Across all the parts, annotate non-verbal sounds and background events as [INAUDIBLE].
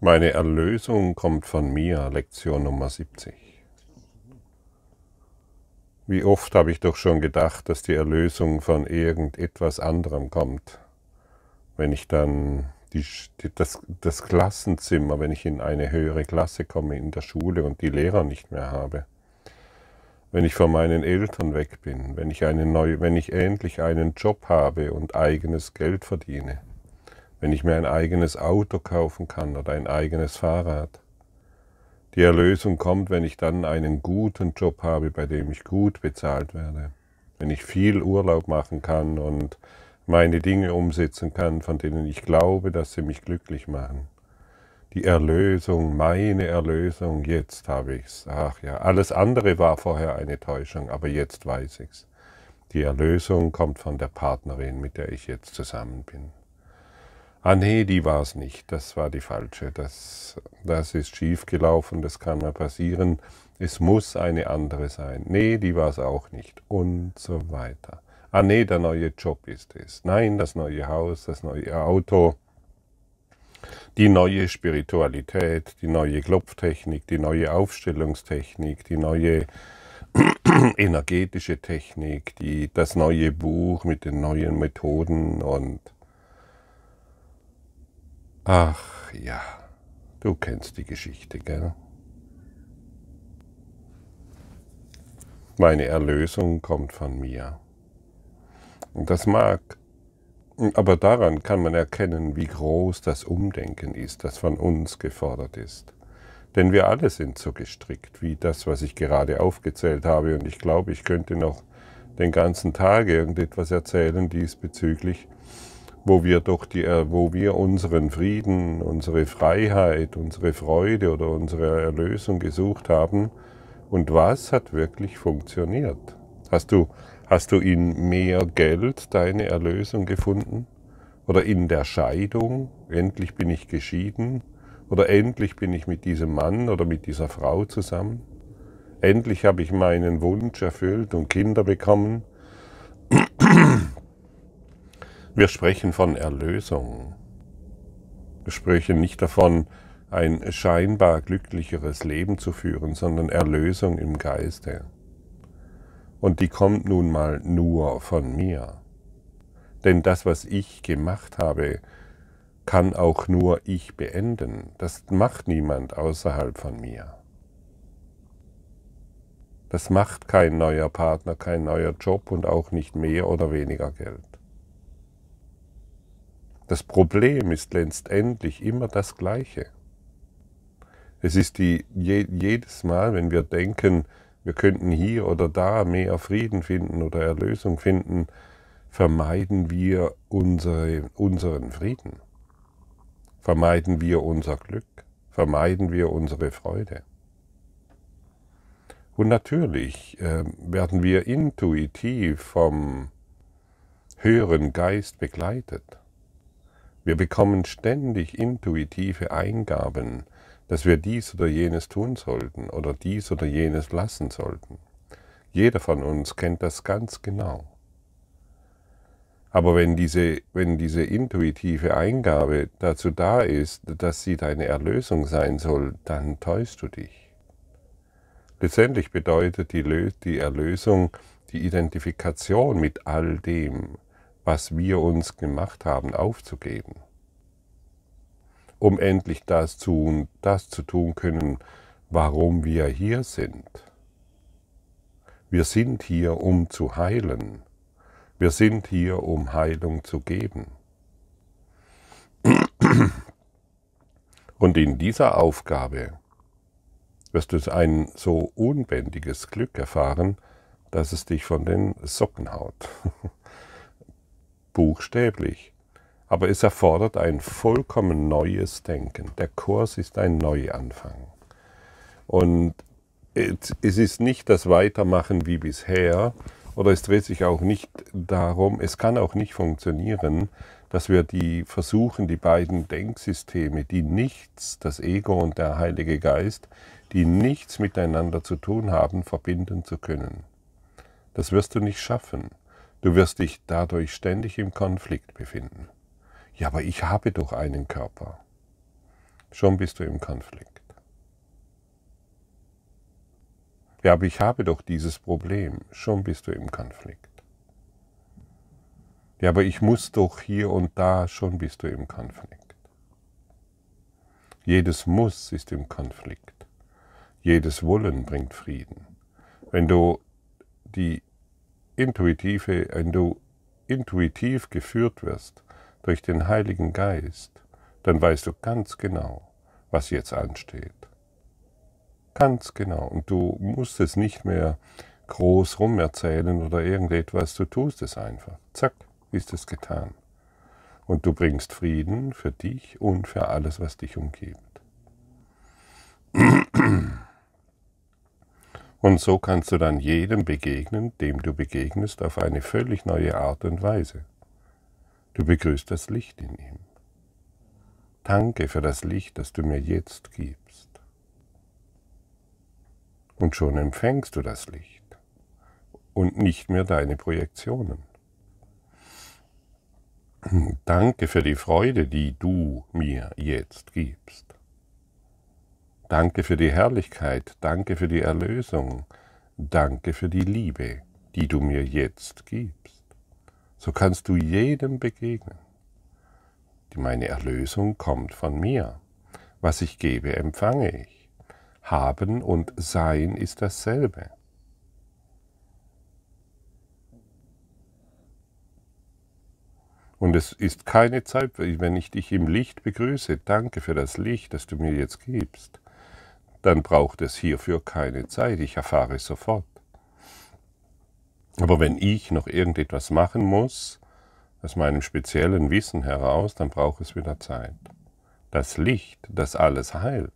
Meine Erlösung kommt von mir, Lektion Nummer 70. Wie oft habe ich doch schon gedacht, dass die Erlösung von irgendetwas anderem kommt. Wenn ich dann die, das, das Klassenzimmer, wenn ich in eine höhere Klasse komme in der Schule und die Lehrer nicht mehr habe. Wenn ich von meinen Eltern weg bin, wenn ich, eine neue, wenn ich endlich einen Job habe und eigenes Geld verdiene wenn ich mir ein eigenes Auto kaufen kann oder ein eigenes Fahrrad. Die Erlösung kommt, wenn ich dann einen guten Job habe, bei dem ich gut bezahlt werde, wenn ich viel Urlaub machen kann und meine Dinge umsetzen kann, von denen ich glaube, dass sie mich glücklich machen. Die Erlösung, meine Erlösung, jetzt habe ich's. Ach ja, alles andere war vorher eine Täuschung, aber jetzt weiß ich's. Die Erlösung kommt von der Partnerin, mit der ich jetzt zusammen bin. Ah nee, die war es nicht. Das war die falsche. Das, das ist schiefgelaufen, das kann mal passieren. Es muss eine andere sein. Nee, die war es auch nicht. Und so weiter. Ah nee, der neue Job ist es. Nein, das neue Haus, das neue Auto. Die neue Spiritualität, die neue Klopftechnik, die neue Aufstellungstechnik, die neue [CLEARS THROAT] energetische Technik, die, das neue Buch mit den neuen Methoden und Ach ja, du kennst die Geschichte, gell? Meine Erlösung kommt von mir. Und das mag. Aber daran kann man erkennen, wie groß das Umdenken ist, das von uns gefordert ist. Denn wir alle sind so gestrickt, wie das, was ich gerade aufgezählt habe. Und ich glaube, ich könnte noch den ganzen Tag irgendetwas erzählen diesbezüglich wo wir doch die, äh, wo wir unseren Frieden, unsere Freiheit, unsere Freude oder unsere Erlösung gesucht haben. Und was hat wirklich funktioniert? Hast du, hast du in mehr Geld deine Erlösung gefunden? Oder in der Scheidung? Endlich bin ich geschieden? Oder endlich bin ich mit diesem Mann oder mit dieser Frau zusammen? Endlich habe ich meinen Wunsch erfüllt und Kinder bekommen? Wir sprechen von Erlösung. Wir sprechen nicht davon, ein scheinbar glücklicheres Leben zu führen, sondern Erlösung im Geiste. Und die kommt nun mal nur von mir. Denn das, was ich gemacht habe, kann auch nur ich beenden. Das macht niemand außerhalb von mir. Das macht kein neuer Partner, kein neuer Job und auch nicht mehr oder weniger Geld. Das Problem ist letztendlich immer das gleiche. Es ist die, je, jedes Mal, wenn wir denken, wir könnten hier oder da mehr Frieden finden oder Erlösung finden, vermeiden wir unsere, unseren Frieden. Vermeiden wir unser Glück. Vermeiden wir unsere Freude. Und natürlich äh, werden wir intuitiv vom höheren Geist begleitet. Wir bekommen ständig intuitive Eingaben, dass wir dies oder jenes tun sollten oder dies oder jenes lassen sollten. Jeder von uns kennt das ganz genau. Aber wenn diese, wenn diese intuitive Eingabe dazu da ist, dass sie deine Erlösung sein soll, dann täuschst du dich. Letztendlich bedeutet die, die Erlösung die Identifikation mit all dem, was wir uns gemacht haben, aufzugeben, um endlich das zu, das zu tun können, warum wir hier sind. Wir sind hier, um zu heilen. Wir sind hier, um Heilung zu geben. Und in dieser Aufgabe wirst du ein so unbändiges Glück erfahren, dass es dich von den Socken haut buchstäblich. Aber es erfordert ein vollkommen neues Denken. Der Kurs ist ein Neuanfang. Und es ist nicht das Weitermachen wie bisher, oder es dreht sich auch nicht darum, es kann auch nicht funktionieren, dass wir die versuchen, die beiden Denksysteme, die nichts, das Ego und der Heilige Geist, die nichts miteinander zu tun haben, verbinden zu können. Das wirst du nicht schaffen. Du wirst dich dadurch ständig im Konflikt befinden. Ja, aber ich habe doch einen Körper. Schon bist du im Konflikt. Ja, aber ich habe doch dieses Problem. Schon bist du im Konflikt. Ja, aber ich muss doch hier und da. Schon bist du im Konflikt. Jedes Muss ist im Konflikt. Jedes Wollen bringt Frieden. Wenn du die intuitive, wenn du intuitiv geführt wirst durch den Heiligen Geist, dann weißt du ganz genau, was jetzt ansteht. Ganz genau. Und du musst es nicht mehr groß rum erzählen oder irgendetwas, du tust es einfach. Zack, ist es getan. Und du bringst Frieden für dich und für alles, was dich umgibt. [CLEARS THROAT] Und so kannst du dann jedem begegnen, dem du begegnest, auf eine völlig neue Art und Weise. Du begrüßt das Licht in ihm. Danke für das Licht, das du mir jetzt gibst. Und schon empfängst du das Licht und nicht mehr deine Projektionen. Danke für die Freude, die du mir jetzt gibst. Danke für die Herrlichkeit, danke für die Erlösung, danke für die Liebe, die du mir jetzt gibst. So kannst du jedem begegnen. Meine Erlösung kommt von mir. Was ich gebe, empfange ich. Haben und Sein ist dasselbe. Und es ist keine Zeit, wenn ich dich im Licht begrüße. Danke für das Licht, das du mir jetzt gibst dann braucht es hierfür keine Zeit, ich erfahre es sofort. Aber wenn ich noch irgendetwas machen muss, aus meinem speziellen Wissen heraus, dann braucht es wieder Zeit. Das Licht, das alles heilt,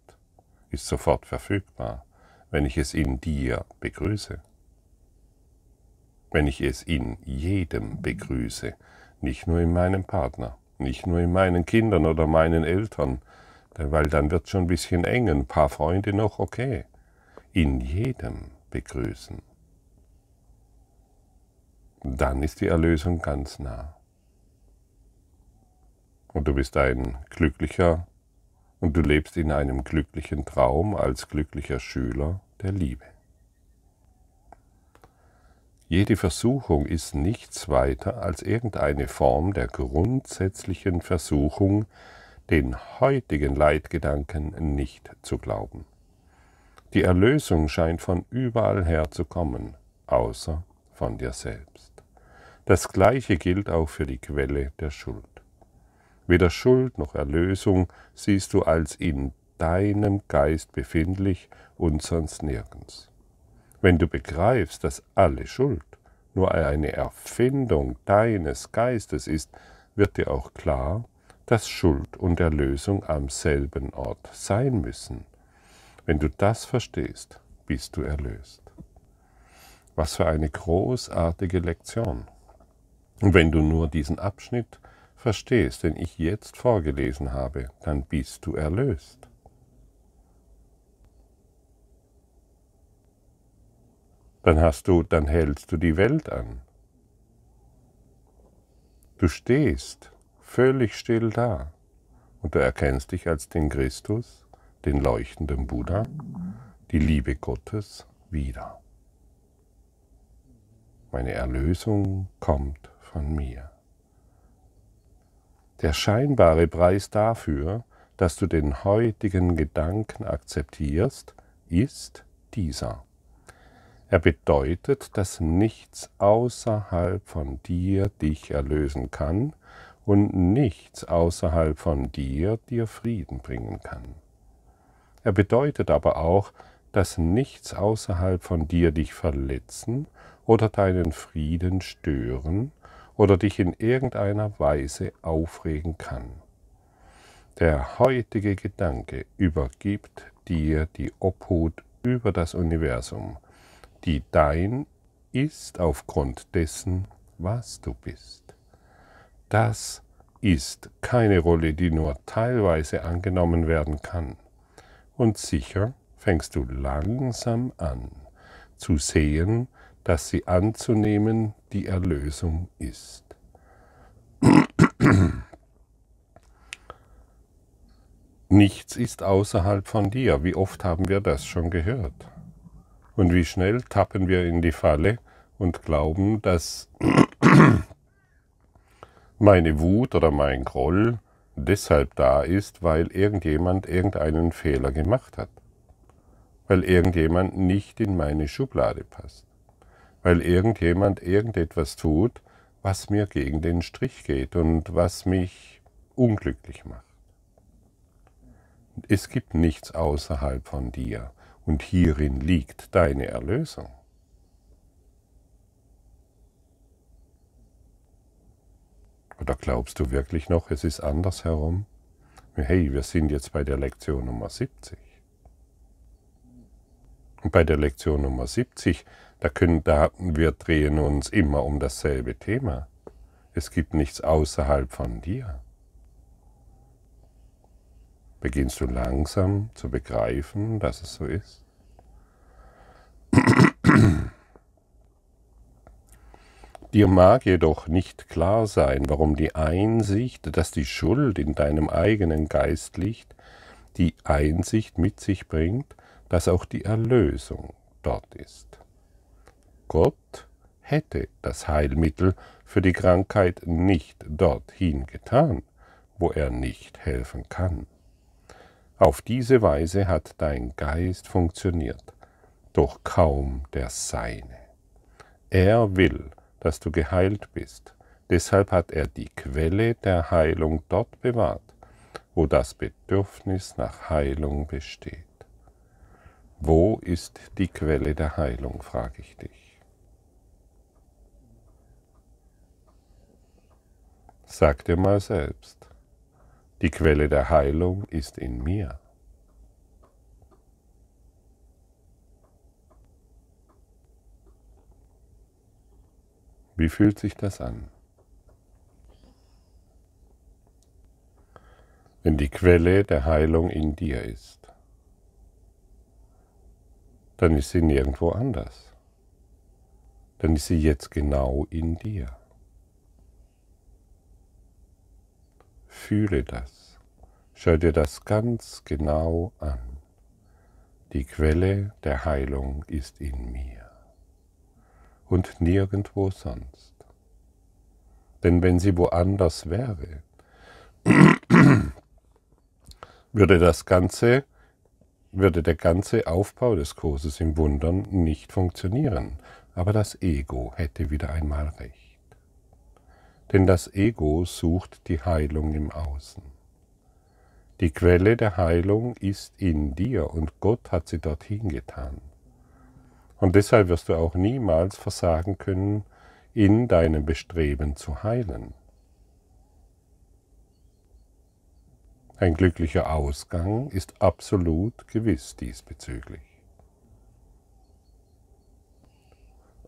ist sofort verfügbar, wenn ich es in dir begrüße. Wenn ich es in jedem begrüße, nicht nur in meinem Partner, nicht nur in meinen Kindern oder meinen Eltern, äh, weil dann wird es schon ein bisschen eng. Ein paar Freunde noch, okay. In jedem begrüßen. Dann ist die Erlösung ganz nah. Und du bist ein glücklicher und du lebst in einem glücklichen Traum als glücklicher Schüler der Liebe. Jede Versuchung ist nichts weiter als irgendeine Form der grundsätzlichen Versuchung, den heutigen Leitgedanken nicht zu glauben. Die Erlösung scheint von überall her zu kommen, außer von dir selbst. Das gleiche gilt auch für die Quelle der Schuld. Weder Schuld noch Erlösung siehst du als in deinem Geist befindlich und sonst nirgends. Wenn du begreifst, dass alle Schuld nur eine Erfindung deines Geistes ist, wird dir auch klar, dass Schuld und Erlösung am selben Ort sein müssen. Wenn du das verstehst, bist du erlöst. Was für eine großartige Lektion. Und wenn du nur diesen Abschnitt verstehst, den ich jetzt vorgelesen habe, dann bist du erlöst. Dann hast du, dann hältst du die Welt an. Du stehst völlig still da. Und du erkennst dich als den Christus, den leuchtenden Buddha, die Liebe Gottes wieder. Meine Erlösung kommt von mir. Der scheinbare Preis dafür, dass du den heutigen Gedanken akzeptierst, ist dieser. Er bedeutet, dass nichts außerhalb von dir dich erlösen kann, und nichts außerhalb von dir dir Frieden bringen kann. Er bedeutet aber auch, dass nichts außerhalb von dir dich verletzen oder deinen Frieden stören oder dich in irgendeiner Weise aufregen kann. Der heutige Gedanke übergibt dir die Obhut über das Universum, die dein ist aufgrund dessen, was du bist. Das ist keine Rolle, die nur teilweise angenommen werden kann. Und sicher fängst du langsam an zu sehen, dass sie anzunehmen die Erlösung ist. [CLEARS THROAT] Nichts ist außerhalb von dir. Wie oft haben wir das schon gehört? Und wie schnell tappen wir in die Falle und glauben, dass meine Wut oder mein Groll deshalb da ist, weil irgendjemand irgendeinen Fehler gemacht hat, weil irgendjemand nicht in meine Schublade passt, weil irgendjemand irgendetwas tut, was mir gegen den Strich geht und was mich unglücklich macht. Es gibt nichts außerhalb von dir, und hierin liegt deine Erlösung. Oder glaubst du wirklich noch, es ist anders herum? Hey, wir sind jetzt bei der Lektion Nummer 70. Und bei der Lektion Nummer 70, da können, da, wir drehen uns immer um dasselbe Thema. Es gibt nichts außerhalb von dir. Beginnst du langsam zu begreifen, dass es so ist? Dir mag jedoch nicht klar sein, warum die Einsicht, dass die Schuld in deinem eigenen Geist liegt, die Einsicht mit sich bringt, dass auch die Erlösung dort ist. Gott hätte das Heilmittel für die Krankheit nicht dorthin getan, wo er nicht helfen kann. Auf diese Weise hat dein Geist funktioniert, doch kaum der Seine. Er will, dass du geheilt bist. Deshalb hat er die Quelle der Heilung dort bewahrt, wo das Bedürfnis nach Heilung besteht. Wo ist die Quelle der Heilung, frage ich dich. Sag dir mal selbst, die Quelle der Heilung ist in mir. Wie fühlt sich das an? Wenn die Quelle der Heilung in dir ist, dann ist sie nirgendwo anders. Dann ist sie jetzt genau in dir. Fühle das. Schau dir das ganz genau an. Die Quelle der Heilung ist in mir und nirgendwo sonst. Denn wenn sie woanders wäre, [CLEARS THROAT] würde das ganze würde der ganze Aufbau des Kurses im Wundern nicht funktionieren, aber das Ego hätte wieder einmal recht. Denn das Ego sucht die Heilung im Außen. Die Quelle der Heilung ist in dir und Gott hat sie dorthin getan. Und deshalb wirst du auch niemals versagen können in deinem Bestreben zu heilen. Ein glücklicher Ausgang ist absolut gewiss diesbezüglich.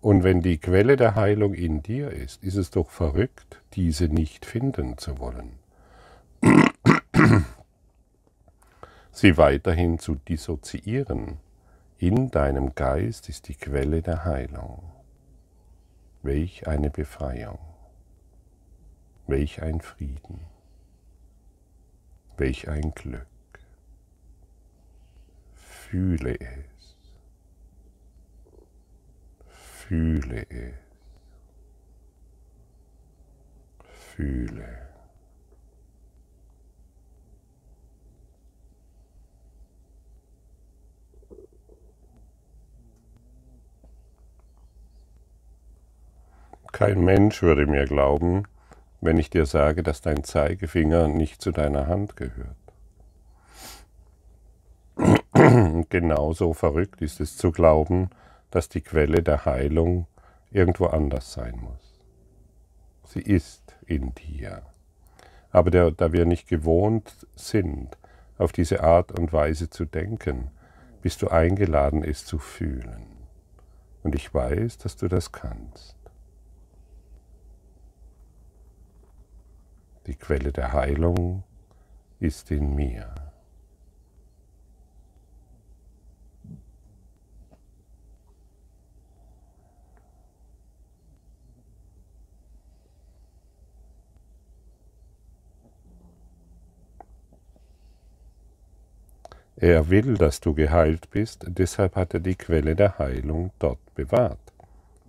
Und wenn die Quelle der Heilung in dir ist, ist es doch verrückt, diese nicht finden zu wollen. [CLEARS THROAT] Sie weiterhin zu dissoziieren. In deinem Geist ist die Quelle der Heilung. Welch eine Befreiung. Welch ein Frieden. Welch ein Glück. Fühle es. Fühle es. Fühle. Kein Mensch würde mir glauben, wenn ich dir sage, dass dein Zeigefinger nicht zu deiner Hand gehört. genauso verrückt ist es zu glauben, dass die Quelle der Heilung irgendwo anders sein muss. Sie ist in dir. Aber der, da wir nicht gewohnt sind, auf diese Art und Weise zu denken, bist du eingeladen, es zu fühlen. Und ich weiß, dass du das kannst. Die Quelle der Heilung ist in mir. Er will, dass du geheilt bist, deshalb hat er die Quelle der Heilung dort bewahrt,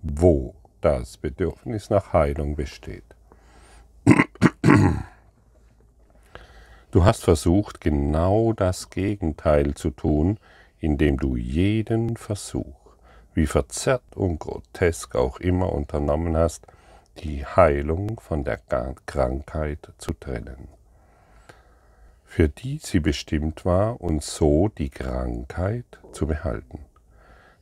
wo das Bedürfnis nach Heilung besteht. Du hast versucht, genau das Gegenteil zu tun, indem du jeden Versuch, wie verzerrt und grotesk auch immer unternommen hast, die Heilung von der Krankheit zu trennen, für die sie bestimmt war und so die Krankheit zu behalten.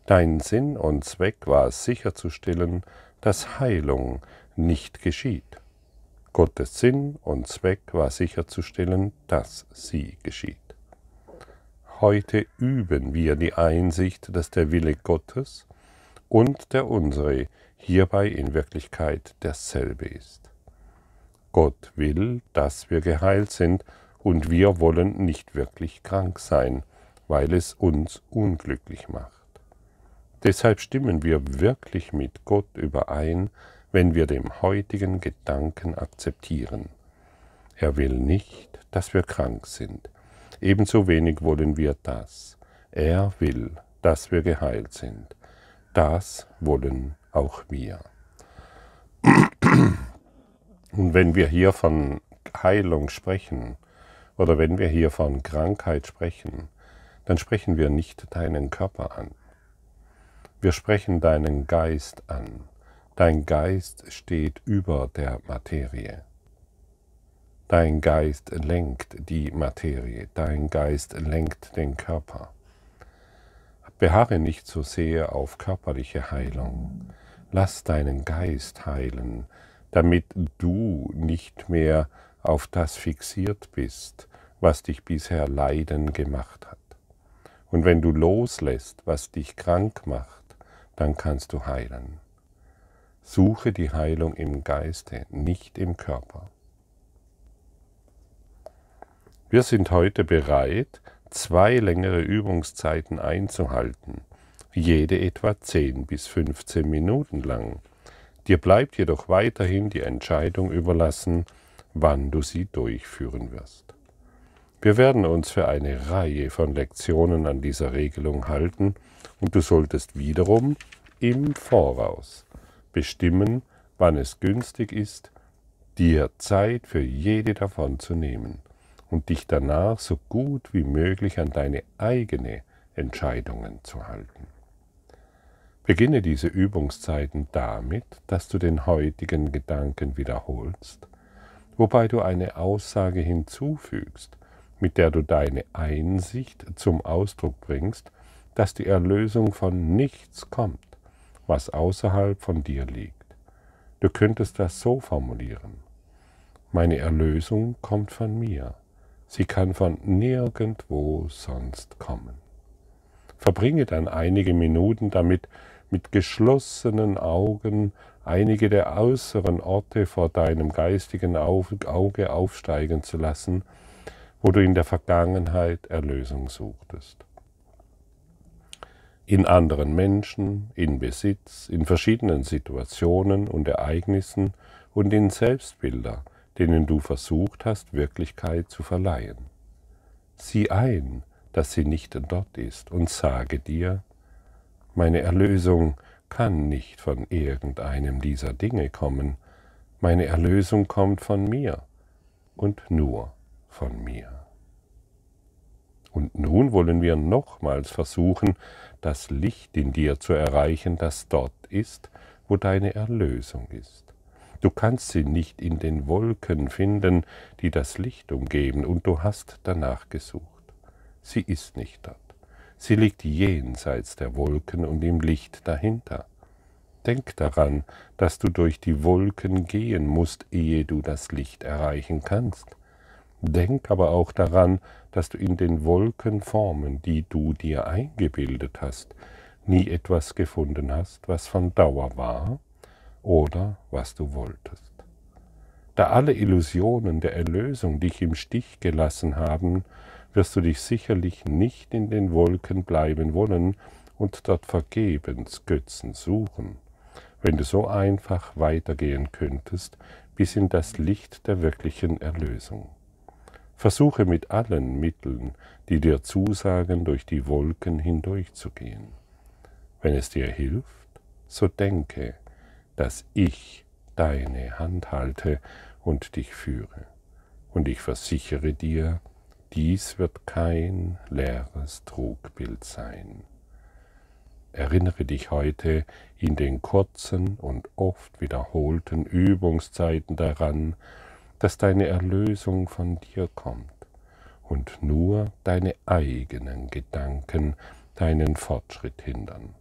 Dein Sinn und Zweck war es sicherzustellen, dass Heilung nicht geschieht, Gottes Sinn und Zweck war sicherzustellen, dass sie geschieht. Heute üben wir die Einsicht, dass der Wille Gottes und der unsere hierbei in Wirklichkeit derselbe ist. Gott will, dass wir geheilt sind und wir wollen nicht wirklich krank sein, weil es uns unglücklich macht. Deshalb stimmen wir wirklich mit Gott überein, wenn wir den heutigen Gedanken akzeptieren. Er will nicht, dass wir krank sind. Ebenso wenig wollen wir das. Er will, dass wir geheilt sind. Das wollen auch wir. Und wenn wir hier von Heilung sprechen oder wenn wir hier von Krankheit sprechen, dann sprechen wir nicht deinen Körper an. Wir sprechen deinen Geist an. Dein Geist steht über der Materie. Dein Geist lenkt die Materie, dein Geist lenkt den Körper. Beharre nicht so sehr auf körperliche Heilung. Lass deinen Geist heilen, damit du nicht mehr auf das fixiert bist, was dich bisher leiden gemacht hat. Und wenn du loslässt, was dich krank macht, dann kannst du heilen. Suche die Heilung im Geiste, nicht im Körper. Wir sind heute bereit, zwei längere Übungszeiten einzuhalten, jede etwa 10 bis 15 Minuten lang. Dir bleibt jedoch weiterhin die Entscheidung überlassen, wann du sie durchführen wirst. Wir werden uns für eine Reihe von Lektionen an dieser Regelung halten und du solltest wiederum im Voraus bestimmen, wann es günstig ist, dir Zeit für jede davon zu nehmen und dich danach so gut wie möglich an deine eigene Entscheidungen zu halten. Beginne diese Übungszeiten damit, dass du den heutigen Gedanken wiederholst, wobei du eine Aussage hinzufügst, mit der du deine Einsicht zum Ausdruck bringst, dass die Erlösung von nichts kommt, was außerhalb von dir liegt. Du könntest das so formulieren. Meine Erlösung kommt von mir. Sie kann von nirgendwo sonst kommen. Verbringe dann einige Minuten damit, mit geschlossenen Augen einige der äußeren Orte vor deinem geistigen Auge aufsteigen zu lassen, wo du in der Vergangenheit Erlösung suchtest in anderen Menschen, in Besitz, in verschiedenen Situationen und Ereignissen und in Selbstbilder, denen du versucht hast, Wirklichkeit zu verleihen. Sieh ein, dass sie nicht dort ist, und sage dir, meine Erlösung kann nicht von irgendeinem dieser Dinge kommen, meine Erlösung kommt von mir und nur von mir nun wollen wir nochmals versuchen, das Licht in dir zu erreichen, das dort ist, wo deine Erlösung ist. Du kannst sie nicht in den Wolken finden, die das Licht umgeben, und du hast danach gesucht. Sie ist nicht dort. Sie liegt jenseits der Wolken und im Licht dahinter. Denk daran, dass du durch die Wolken gehen musst, ehe du das Licht erreichen kannst. Denk aber auch daran, dass du in den Wolkenformen, die du dir eingebildet hast, nie etwas gefunden hast, was von Dauer war oder was du wolltest. Da alle Illusionen der Erlösung dich im Stich gelassen haben, wirst du dich sicherlich nicht in den Wolken bleiben wollen und dort vergebens Götzen suchen, wenn du so einfach weitergehen könntest bis in das Licht der wirklichen Erlösung. Versuche mit allen Mitteln, die dir zusagen, durch die Wolken hindurchzugehen. Wenn es dir hilft, so denke, dass ich deine Hand halte und dich führe. Und ich versichere dir, dies wird kein leeres Trugbild sein. Erinnere dich heute in den kurzen und oft wiederholten Übungszeiten daran, dass deine Erlösung von dir kommt und nur deine eigenen Gedanken deinen Fortschritt hindern.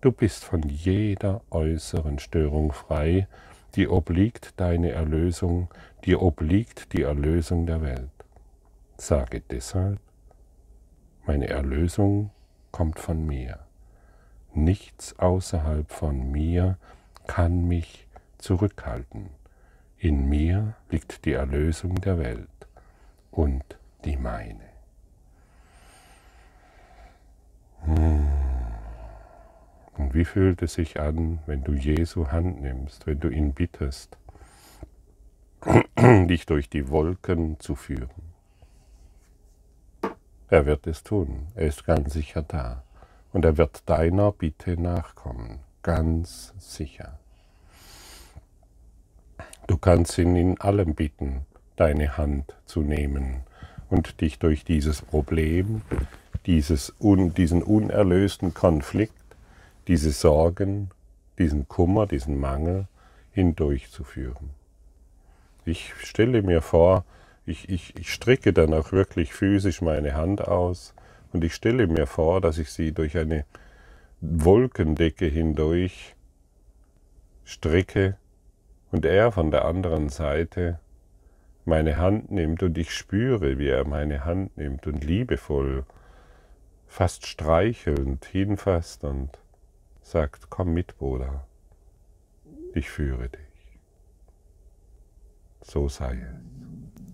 Du bist von jeder äußeren Störung frei, die obliegt deine Erlösung, dir obliegt die Erlösung der Welt. Sage deshalb, meine Erlösung kommt von mir. Nichts außerhalb von mir kann mich zurückhalten. In mir liegt die Erlösung der Welt und die meine. Hm. Und wie fühlt es sich an, wenn du Jesu Hand nimmst, wenn du ihn bittest, [CLEARS THROAT] dich durch die Wolken zu führen? Er wird es tun, er ist ganz sicher da und er wird deiner Bitte nachkommen, ganz sicher. Du kannst ihn in allem bitten, deine Hand zu nehmen und dich durch dieses Problem, dieses un, diesen unerlösten Konflikt, diese Sorgen, diesen Kummer, diesen Mangel hindurchzuführen. Ich stelle mir vor, ich, ich, ich stricke dann auch wirklich physisch meine Hand aus und ich stelle mir vor, dass ich sie durch eine Wolkendecke hindurch stricke und er von der anderen Seite meine Hand nimmt und ich spüre, wie er meine Hand nimmt und liebevoll, fast streichelnd hinfasst und sagt, komm mit, Bruder, ich führe dich. So sei es.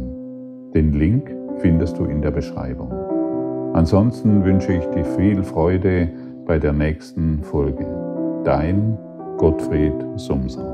Den Link findest du in der Beschreibung. Ansonsten wünsche ich dir viel Freude bei der nächsten Folge. Dein Gottfried Sumser.